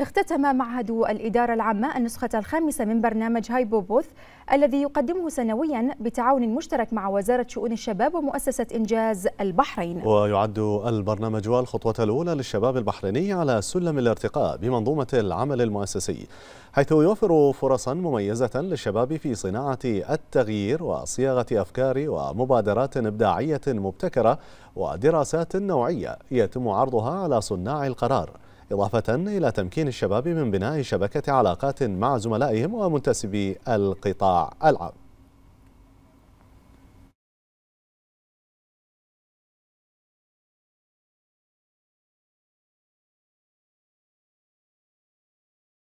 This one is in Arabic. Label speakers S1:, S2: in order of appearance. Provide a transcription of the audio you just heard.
S1: اختتم معهد الإدارة العامة النسخة الخامسة من برنامج هايبو بوث الذي يقدمه سنويا بتعاون مشترك مع وزارة شؤون الشباب ومؤسسة إنجاز البحرين
S2: ويعد البرنامج الخطوة الأولى للشباب البحريني على سلم الارتقاء بمنظومة العمل المؤسسي حيث يوفر فرصا مميزة للشباب في صناعة التغيير وصياغة أفكار ومبادرات إبداعية مبتكرة ودراسات نوعية يتم عرضها على صناع القرار إضافة إلى تمكين الشباب من بناء شبكة علاقات مع زملائهم ومنتسبي القطاع العام